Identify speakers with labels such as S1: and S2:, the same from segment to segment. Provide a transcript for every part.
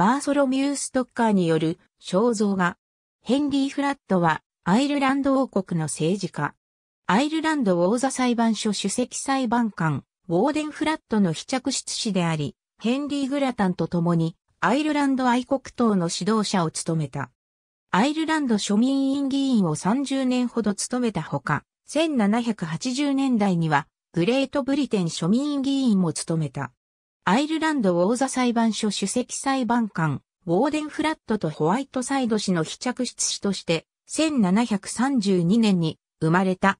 S1: バーソロミュー・ストッカーによる肖像画。ヘンリー・フラットはアイルランド王国の政治家。アイルランド王座裁判所主席裁判官、ウォーデン・フラットの被着室師であり、ヘンリー・グラタンと共にアイルランド愛国党の指導者を務めた。アイルランド庶民院議員を30年ほど務めたほか、1780年代にはグレートブリテン庶民議員も務めた。アイルランド王座裁判所主席裁判官、ウォーデンフラットとホワイトサイド氏の非着室氏として、1732年に生まれた。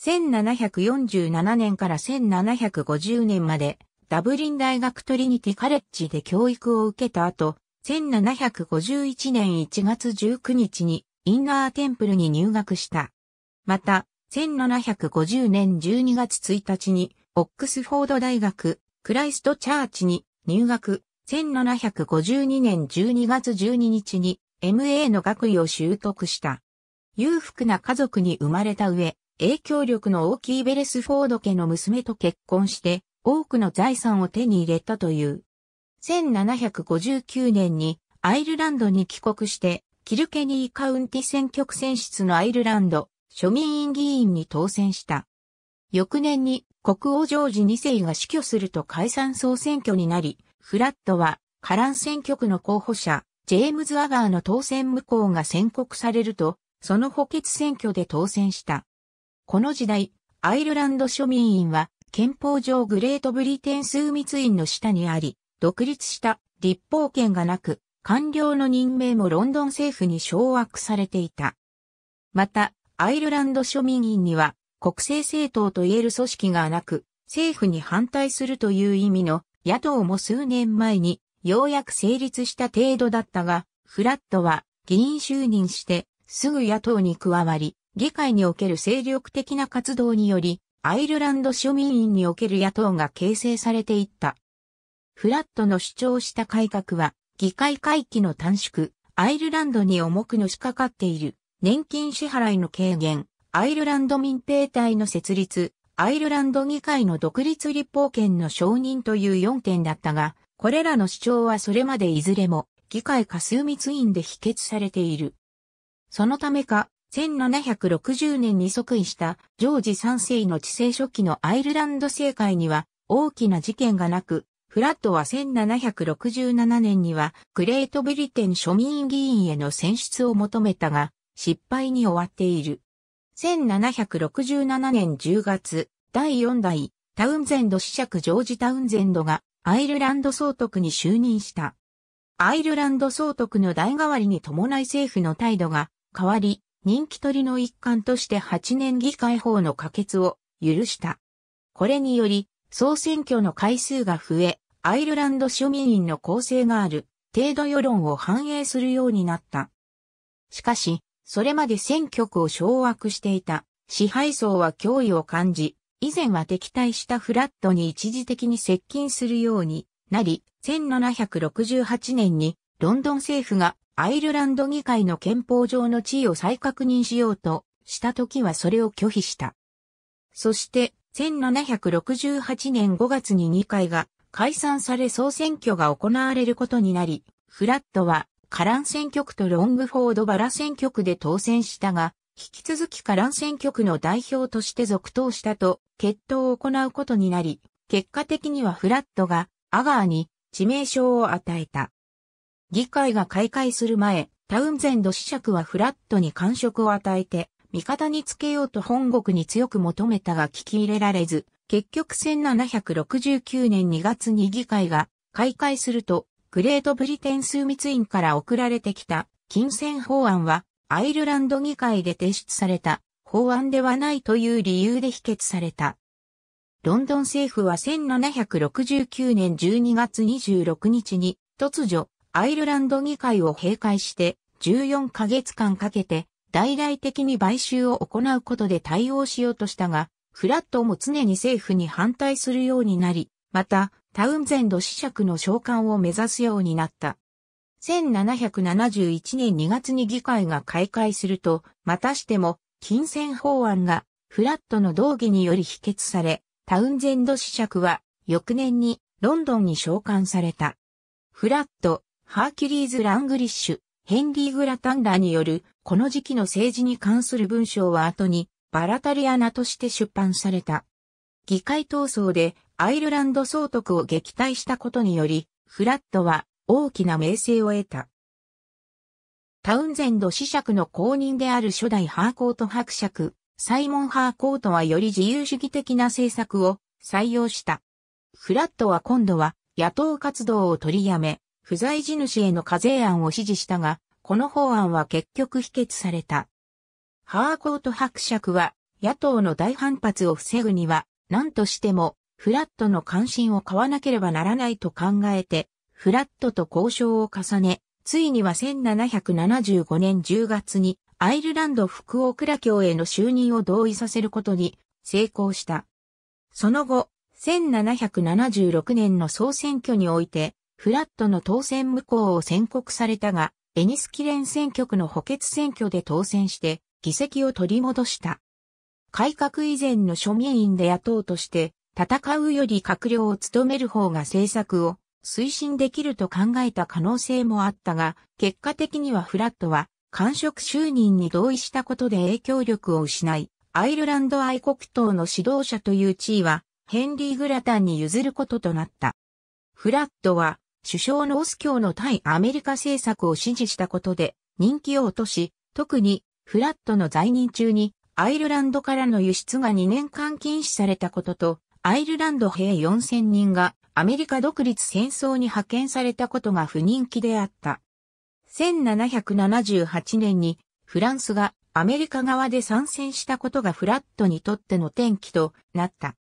S1: 1747年から1750年まで、ダブリン大学トリニティカレッジで教育を受けた後、1751年1月19日にインナーテンプルに入学した。また、1750年12月1日にオックスフォード大学クライストチャーチに入学、1752年12月12日に MA の学位を習得した。裕福な家族に生まれた上、影響力の大きいベレスフォード家の娘と結婚して、多くの財産を手に入れたという。1759年にアイルランドに帰国して、キルケニーカウンティ選挙区選出のアイルランド、庶民院議員に当選した。翌年に国王ジョージ2世が死去すると解散総選挙になり、フラットは、カラン選挙区の候補者、ジェームズ・アガーの当選無効が宣告されると、その補欠選挙で当選した。この時代、アイルランド庶民院は、憲法上グレートブリテン枢密院の下にあり、独立した立法権がなく、官僚の任命もロンドン政府に掌握されていた。また、アイルランド庶民院には、国政政党と言える組織がなく、政府に反対するという意味の野党も数年前にようやく成立した程度だったが、フラットは議員就任してすぐ野党に加わり、議会における精力的な活動により、アイルランド庶民院における野党が形成されていった。フラットの主張した改革は、議会会期の短縮、アイルランドに重くのしかかっている、年金支払いの軽減、アイルランド民兵隊の設立、アイルランド議会の独立立法権の承認という4点だったが、これらの主張はそれまでいずれも議会過数密院で否決されている。そのためか、1760年に即位したジョージ3世の治世初期のアイルランド政界には大きな事件がなく、フラットは1767年にはグレートブリテン庶民議員への選出を求めたが、失敗に終わっている。1767年10月、第4代、タウンゼンド子爵ジョージ・タウンゼンドが、アイルランド総督に就任した。アイルランド総督の代替わりに伴い政府の態度が変わり、人気取りの一環として8年議会法の可決を許した。これにより、総選挙の回数が増え、アイルランド庶民員の構成がある程度世論を反映するようになった。しかし、それまで選挙区を掌握していた支配層は脅威を感じ、以前は敵対したフラットに一時的に接近するようになり、1768年にロンドン政府がアイルランド議会の憲法上の地位を再確認しようとした時はそれを拒否した。そして、1768年5月に議会が解散され総選挙が行われることになり、フラットはカラン選挙区とロングフォードバラ選挙区で当選したが、引き続きカラン選挙区の代表として続投したと、決闘を行うことになり、結果的にはフラットがアガーに致命傷を与えた。議会が開会する前、タウンゼンド子爵はフラットに感触を与えて、味方につけようと本国に強く求めたが聞き入れられず、結局1769年2月に議会が開会すると、グレートブリテン枢密院から送られてきた金銭法案はアイルランド議会で提出された法案ではないという理由で否決された。ロンドン政府は1769年12月26日に突如アイルランド議会を閉会して14ヶ月間かけて大々的に買収を行うことで対応しようとしたが、フラットも常に政府に反対するようになり、またタウンゼンド子爵の召喚を目指すようになった。1771年2月に議会が開会すると、またしても、金銭法案が、フラットの道義により否決され、タウンゼンド子爵は、翌年に、ロンドンに召喚された。フラット、ハーキュリーズ・ラングリッシュ、ヘンリー・グラタンラによる、この時期の政治に関する文章は後に、バラタリアナとして出版された。議会闘争でアイルランド総督を撃退したことにより、フラットは大きな名声を得た。タウンゼンド子爵の公認である初代ハーコート伯爵、サイモン・ハーコートはより自由主義的な政策を採用した。フラットは今度は野党活動を取りやめ、不在地主への課税案を支持したが、この法案は結局否決された。ハーコート伯爵は野党の大反発を防ぐには何としても、フラットの関心を買わなければならないと考えて、フラットと交渉を重ね、ついには1775年10月にアイルランド福オ倉卿への就任を同意させることに成功した。その後、1776年の総選挙において、フラットの当選無効を宣告されたが、エニスキレン選挙区の補欠選挙で当選して議席を取り戻した。改革以前の庶民員で野党として、戦うより閣僚を務める方が政策を推進できると考えた可能性もあったが、結果的にはフラットは、官職就任に同意したことで影響力を失い、アイルランド愛国党の指導者という地位は、ヘンリー・グラタンに譲ることとなった。フラットは、首相のオス教の対アメリカ政策を支持したことで、人気を落とし、特に、フラットの在任中に、アイルランドからの輸出が2年間禁止されたことと、アイルランド兵4000人がアメリカ独立戦争に派遣されたことが不人気であった。1778年にフランスがアメリカ側で参戦したことがフラットにとっての転機となった。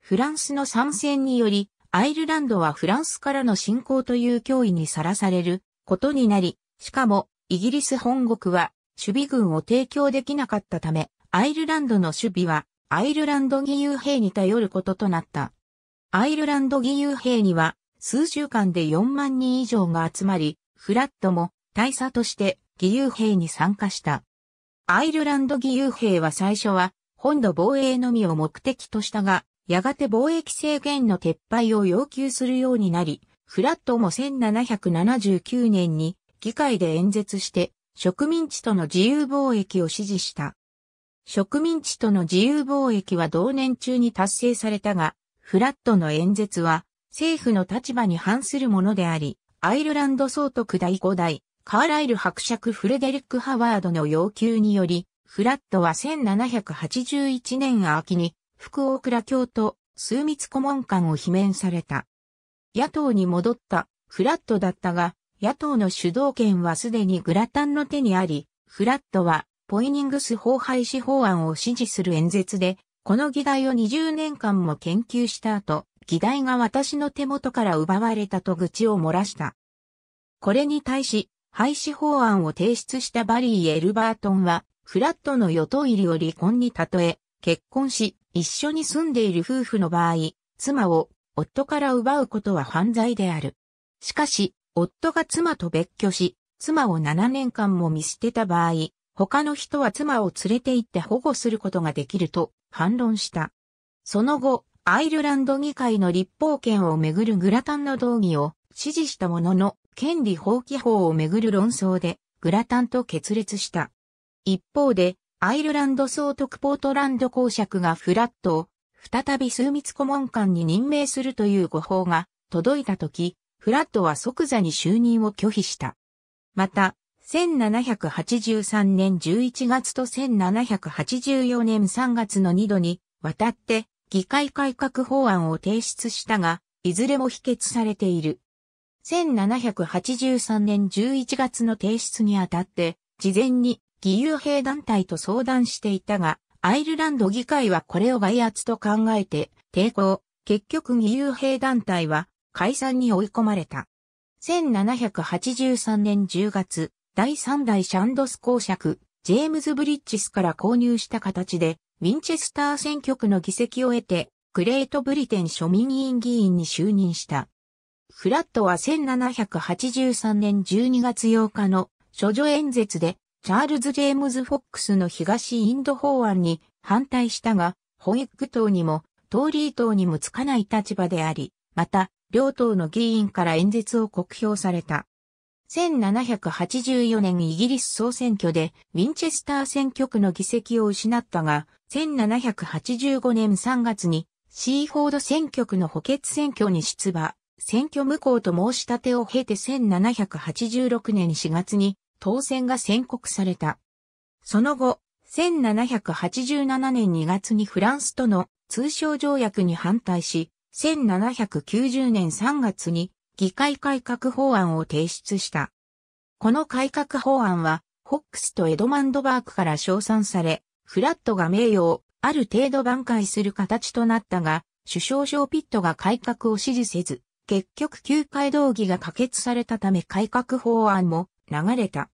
S1: フランスの参戦により、アイルランドはフランスからの侵攻という脅威にさらされることになり、しかもイギリス本国は守備軍を提供できなかったため、アイルランドの守備は、アイルランド義勇兵に頼ることとなった。アイルランド義勇兵には、数週間で4万人以上が集まり、フラットも大佐として義勇兵に参加した。アイルランド義勇兵は最初は、本土防衛のみを目的としたが、やがて貿易制限の撤廃を要求するようになり、フラットも1779年に議会で演説して植民地との自由貿易を支持した。植民地との自由貿易は同年中に達成されたが、フラットの演説は政府の立場に反するものであり、アイルランド総督第5代、カーライル伯爵フレデリック・ハワードの要求により、フラットは1781年秋に福岡倉教と枢密顧問官を罷免された。野党に戻ったフラットだったが、野党の主導権はすでにグラタンの手にあり、フラットはポイニングス法廃止法案を支持する演説で、この議題を20年間も研究した後、議題が私の手元から奪われたと愚痴を漏らした。これに対し、廃止法案を提出したバリー・エルバートンは、フラットの与党入りを離婚に例え、結婚し、一緒に住んでいる夫婦の場合、妻を夫から奪うことは犯罪である。しかし、夫が妻と別居し、妻を7年間も見捨てた場合、他の人は妻を連れて行って保護することができると反論した。その後、アイルランド議会の立法権をめぐるグラタンの動議を支持したものの、権利放棄法をめぐる論争で、グラタンと決裂した。一方で、アイルランド総督ポートランド公爵がフラットを、再び枢密顧問官に任命するという誤報が届いたとき、フラットは即座に就任を拒否した。また、1783年11月と1784年3月の2度にわたって議会改革法案を提出したが、いずれも否決されている。1783年11月の提出にあたって、事前に義勇兵団体と相談していたが、アイルランド議会はこれを外圧と考えて抵抗、結局義勇兵団体は解散に追い込まれた。1783年10月、第3代シャンドス公爵、ジェームズ・ブリッジスから購入した形で、ウィンチェスター選挙区の議席を得て、グレートブリテン庶民委員議員に就任した。フラットは1783年12月8日の諸女演説で、チャールズ・ジェームズ・フォックスの東インド法案に反対したが、ホイッグ党にも、トーリー党にもつかない立場であり、また、両党の議員から演説を酷評された。1784年イギリス総選挙でウィンチェスター選挙区の議席を失ったが、1785年3月にシーフォード選挙区の補欠選挙に出馬、選挙無効と申し立てを経て1786年4月に当選が宣告された。その後、1787年2月にフランスとの通商条約に反対し、1790年3月に議会改革法案を提出した。この改革法案は、ホックスとエドマンドバークから称賛され、フラットが名誉をある程度挽回する形となったが、首相ショーピットが改革を支持せず、結局旧会同議が可決されたため改革法案も流れた。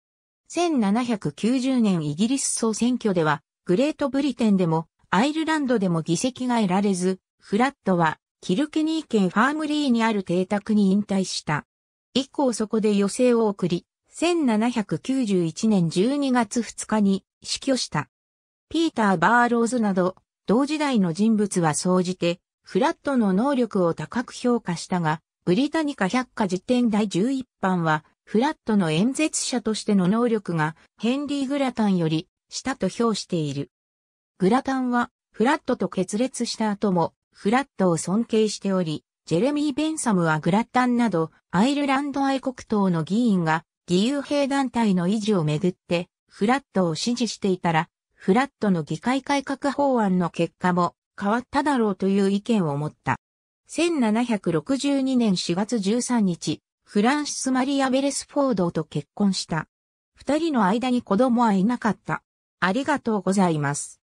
S1: 1790年イギリス総選挙では、グレートブリテンでも、アイルランドでも議席が得られず、フラットはキルケニー県ファームリーにある邸宅に引退した。以降そこで余生を送り、1791年12月2日に死去した。ピーター・バーローズなど、同時代の人物は総じて、フラットの能力を高く評価したが、ブリタニカ百科辞典第11版は、フラットの演説者としての能力が、ヘンリー・グラタンより、下と評している。グラタンは、フラットと決裂した後も、フラットを尊敬しており、ジェレミー・ベンサムはグラッタンなど、アイルランド愛国党の議員が、義勇兵団体の維持をめぐって、フラットを支持していたら、フラットの議会改革法案の結果も変わっただろうという意見を持った。1762年4月13日、フランシス・マリア・ベレスフォードと結婚した。二人の間に子供はいなかった。ありがとうございます。